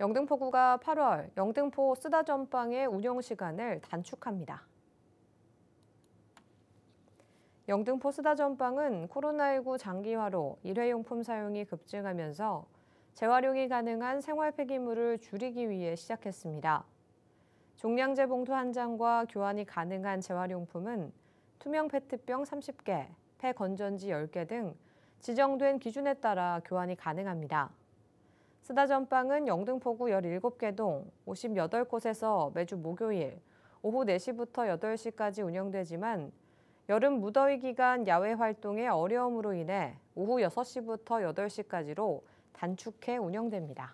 영등포구가 8월 영등포 쓰다 전방의 운영 시간을 단축합니다. 영등포 쓰다 전방은 코로나19 장기화로 일회용품 사용이 급증하면서 재활용이 가능한 생활 폐기물을 줄이기 위해 시작했습니다. 종량제 봉투 한 장과 교환이 가능한 재활용품은 투명 페트병 30개, 폐 건전지 10개 등 지정된 기준에 따라 교환이 가능합니다. 쓰다전빵은 영등포구 17개 동 58곳에서 매주 목요일 오후 4시부터 8시까지 운영되지만 여름 무더위 기간 야외 활동의 어려움으로 인해 오후 6시부터 8시까지로 단축해 운영됩니다.